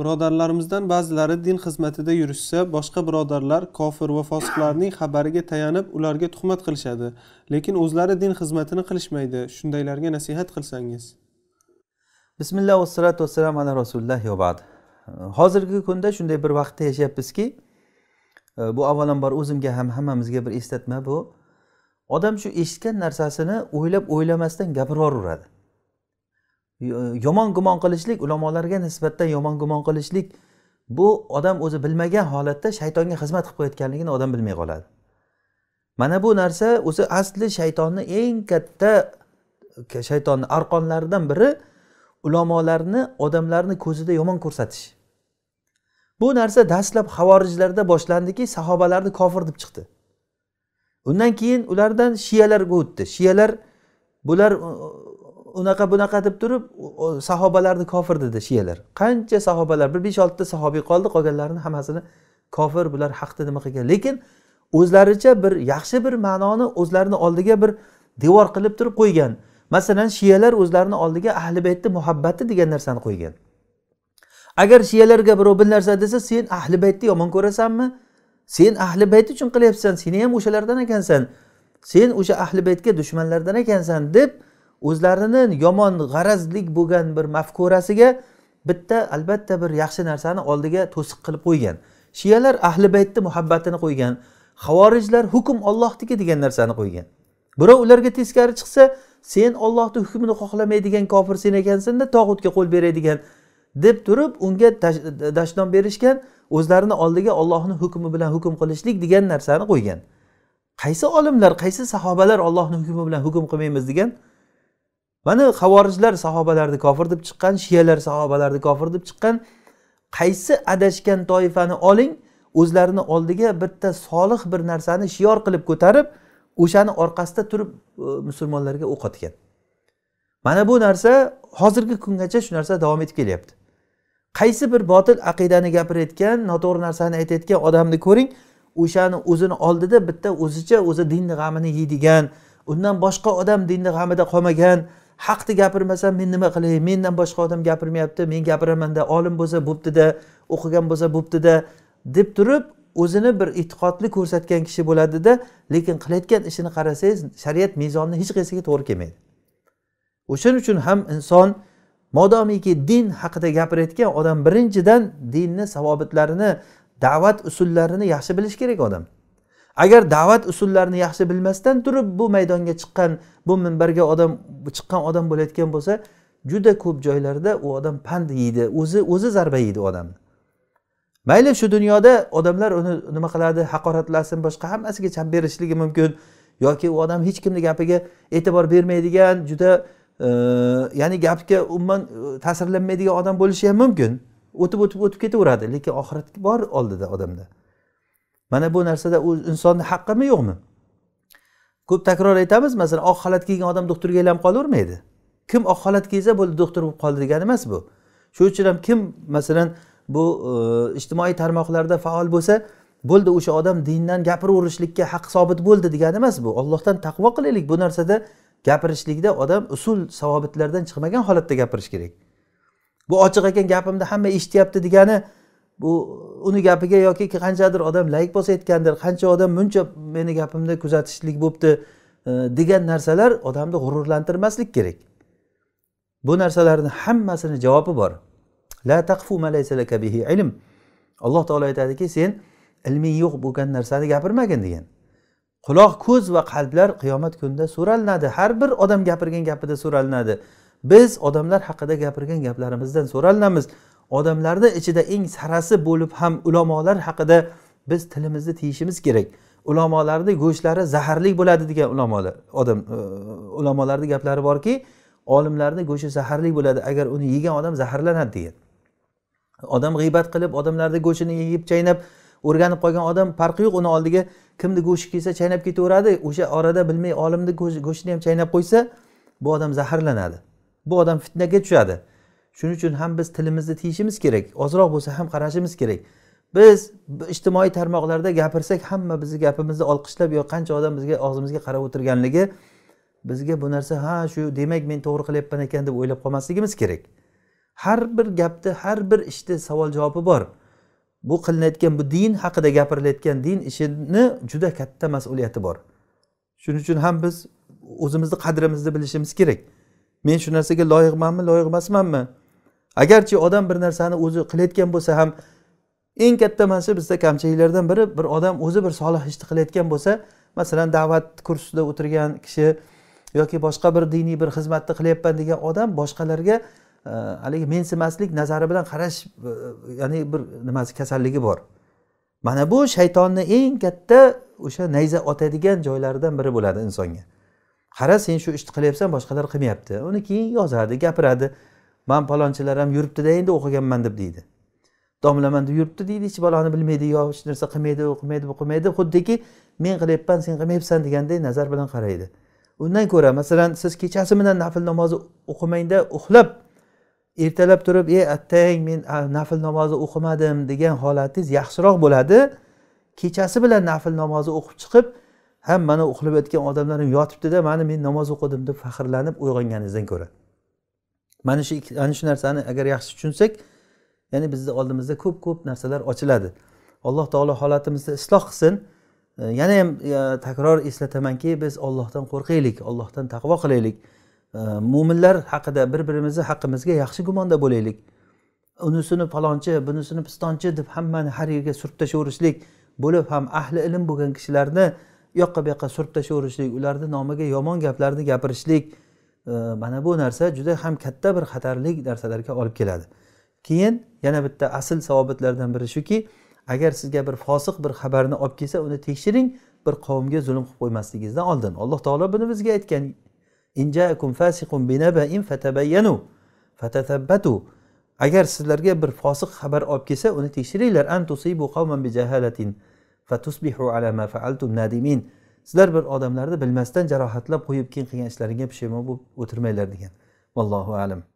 birodarlarimizdan ba'zilari din xizmatida yurishsa boshqa birodarlar kofir va fosiqlarning xabariga tayanib ularga tuhmat qilishadi lekin o'zlari din xizmatini qilishmaydi shundaylarga nasihat qilsangiz bismillah vassalatu vassalam ala rasulillah ba'd hozirgi kunda shunday bir vaqtda yashayapmizki e, bu avvalambor o'zimga ham hammamizga bir eslatma bu odam shu eshitgan narsasini o'ylab o'ylamasdan gapiraveradi yomon gumon qilishlik ulamolarga nisbatan yomon gumon qilishlik bu odam o'zi bilmagan holatda shaytonga xizmat qilib qo'yayotganligini odam bilmay qoladi mana bu narsa o'zi asli shaytonni eng katta shaytonni arqonlaridan biri ulamolarni odamlarni ko'zida yomon ko'rsatish bu narsa dastlab havorijlarda boshlandiki sahobalarni kofir deb chiqdi undan keyin ulardan shiyalarga o'tdi shiyalar bular unaqa bunaqa deb turib sahobalarni kofir dedi shiyalar qancha sahobalar bir besh oltita sahobiy qoldi qolganlarini hammasini kofir bular haqni nima qilgan lekin o'zlaricha bir yaxshi bir ma'noni o'zlarini oldiga bir devor qilib turib qo'ygan masalan shiyalar o'zlarini oldiga ahli baytni muhabbati degan narsani qo'ygan agar shiyalarga birov bir narsa desa sen ahli baytni yomon ko'rasanmi sen ahli bayt uchun qilyapsan seni ham o'shalardan ekansan sen o'sha ahli baytga dushmanlardan ekansan deb o'zlarini yomon g'arazlik bo'lgan bir mafkurasiga bitta albatta bir yaxshi narsani oldiga to'siq qilib qo'ygan shiyalar ahli baytni muhabbatini qo'ygan havorijlar hukm ollohniki degan narsani qo'ygan birov ularga teskari chiqsa sen ollohni hukmini xohlamaydigan kofir sen ekansinda tog'utga qo'l beradigan deb turib unga dashnom berishgan o'zlarini oldiga ollohni hukmi bilan hukm qilishlik degan narsani qo'ygan qaysi olimlar qaysi sahobalar ollohni hukmi bilan hukm qilmaymiz degan mana havorijlar sahobalarni kofir deb chiqqan shiyalar sahobalarni kofir deb chiqqan qaysi adashgan toifani oling o'zlarini oldiga bitta solih bir narsani shior qilib ko'tarib o'shani orqasida turib e, musulmonlarga o'q otgan mana bu narsa hozirgi kungacha shu narsa davom etib kelyapti qaysi bir botil aqidani gapirayotgan noto'g'ri narsani aytayotgan odamni ko'ring o'shani o'zini oldida bitta o'zicha o'zi dinni g'amini yeydigan undan boshqa odam dinni g'amida qolmagan haqni gapirmasam men nima qilay mendan boshqa odam gapirmayapti men gapiramanda olim bo'lsa bo'ptida o'qigan bo'lsa bo'ptida deb turib o'zini bir e'tiqodli ko'rsatgan kishi bo'ladida lekin qilayotgan ishini qarasangiz shariat mezonni hech qaysiga to'g'ri kelmaydi o'shaning uchun ham inson modomiki din haqida gapirayotgan odam birinchidan dinni savobitlarini da'vat usullarini yaxshi bilishi kerak odam agar da'vat usullarini yaxshi bilmasdan turib bu maydonga chiqqan bu minbarga odam chiqqan odam bo'layotgan bo'lsa juda ko'p joylarda u odam pand yeydi o'zi o'zi zarba yeydi u odamni mayli shu dunyoda odamlar uni nima qiladi haqoratlasin boshqa hammasiga chap berishligi mumkin yoki u odam hech kimni gapiga e'tibor bermaydigan juda e, ya'ni gapga umuman e, ta'sirlanmaydigan odam bo'lishi ham mumkin o'tib o'tib o'tib ketaveradi lekin oxirat bor oldida odamda mana bu narsada u insonni haqqimi yo'qmi ko'p takror aytamiz masalan oq xalat kiygan odam doktorga aylanib qolavermaydi kim oq xalat kiysa bo'ldi doktor bo'lib qoldi degani emas bu shuning uchun ham kim masalan bu e, ijtimoiy tarmoqlarda faol bo'lsa bo'ldi o'sha odam dindan gapiraverishlikka haqqi sobit bo'ldi degani emas bu ollohdan taqvo qilaylik bu narsada gapirishlikda odam usul savobitlardan chiqmagan holatda gapirish kerak bu ochiq ekan gapimni hamma eshityapti degani bu uni gapiga yoki qanchadir odam layk bosayotgandir qancha odam muncha meni gapimni kuzatishlik bo'libdi e, degan narsalar odamni g'ururlantirmaslik kerak bu narsalarni hammasini javobi bor la taqfu ma laka bihi ilm alloh taolo aytadiki sen ilming yo'q bo'lgan narsani gapirmagin degan quloq ko'z va qalblar qiyomat kunida so'ralinadi har bir odam gapirgan gapida so'ralinadi biz odamlar haqida gapirgan gaplarimizdan so'ralinamiz odamlarni ichida eng sarasi bo'lib ham ulamolar haqida biz tilimizni tiyishimiz kerak ulamolarni go'shtlari zaharli bo'ladi degan ulamolar odam e, ulamolarni gaplari borki olimlarni go'shti zaharli bo'ladi agar uni yegan odam zaharlanadi degan odam g'iybat qilib odamlarni go'shtini yeb chaynab o'rganib qolgan odam farqi yo'q uni oldiga kimni go'shti kelsa chaynab ketaveradi o'sha orada bilmay olimni go'shtini ham chaynab qo'ysa bu odam zaharlanadi bu odam fitnaga tushadi shuning uchun ham biz tilimizni tiyishimiz kerak ozroq bo'lsa ham qarashimiz kerak biz ijtimoiy tarmoqlarda gapirsak hamma bizni gapimizni olqishlab yo qancha odam bizga og'zimizga qarab o'tirganligi bizga bu narsa ha shu demak men to'g'ri qilyapman ekan deb o'ylab qolmasligimiz kerak har bir gapni har bir ishni savol javobi bor bu qilinayotgan bu din haqida gapirilayotgan din ishini juda katta mas'uliyati bor shuning uchun ham biz o'zimizni qadrimizni bilishimiz kerak men shu narsaga loyiqmanmi loyiq emasmanmi agarchi odam bir narsani o'zi qilayotgan bo'lsa ham eng katta mana shu bizda kamchiliklardan biri bir odam o'zi bir solih ishni qilayotgan bo'lsa masalan da'vat kursida o'tirgan kishi yoki boshqa bir diniy bir xizmatni qilyapman degan odam boshqalarga e, haligi mensimaslik nazari bilan qarash e, ya'ni bir nimasi kasalligi bor mana bu shaytonni eng katta o'sha nayza otadigan joylaridan biri bo'ladi insonga qara sen shu ishni qilyapsan boshqalar qilmayapti uni keyin yozadi gapiradi man palonchilar ham yuribdida endi o'qiganman deb deydi domlaman deb yuribdi deydi hech baloni bilmaydi yo hech narsa qilmaydi u qilmaydi bu qilmaydi xuddiki men qilyapman sen qilmayapsan deganday nazar bilan qaraydi undan ko'ra masalan siz kechasi bilan nafl namozi o'qimangda uxlab ertalab turib ey attang men nafl namozi o'qimadim degan holatingiz yaxshiroq bo'ladi kechasi bilan nafl namozi o'qib chiqib ham mana uxlab yotgan odamlar yotibdida mana men namoz o'qidim deb faxrlanib uyg'onganingizdan ko'ra mana shu ana shu narsani agar yaxshi tushunsak ya'ni bizni oldimizda ko'p ko'p narsalar ochiladi alloh taolo holatimizni isloh qilsin e, yana ham e, takror eslatamanki biz ollohdan qo'rqaylik ollohdan taqvo qilaylik e, mo'minlar haqida bir birimizni haqqimizga yaxshi gumonda bo'laylik unisini falonchi bunisini pistonchi deb hammani har yerga surib tashlayverishlik bo'lib ham ahli ilm bo'lgan kishilarni u yoqqa bu yoqqa surib tashlayverishlik ularni nomiga yomon gaplarni gapirishlik mana bu narsa juda ham katta bir xatarli narsalarga olib keladi keyin yana bitta asl savobatlardan biri shuki agar sizga bir fosiq bir xabarni olib kelsa uni tekshiring bir qavmga zulm qilib qo'ymasligingizdan oldin alloh taolo buni bizga aytgan agar sizlarga bir fosiq xabar olib kelsa uni tekshiringlar sizlar bir odamlarni bilmasdan jarohatlab qo'yib keyin qilgan ishlaringga pushaymon bo'lib o'tirmanglar degan vallohu alam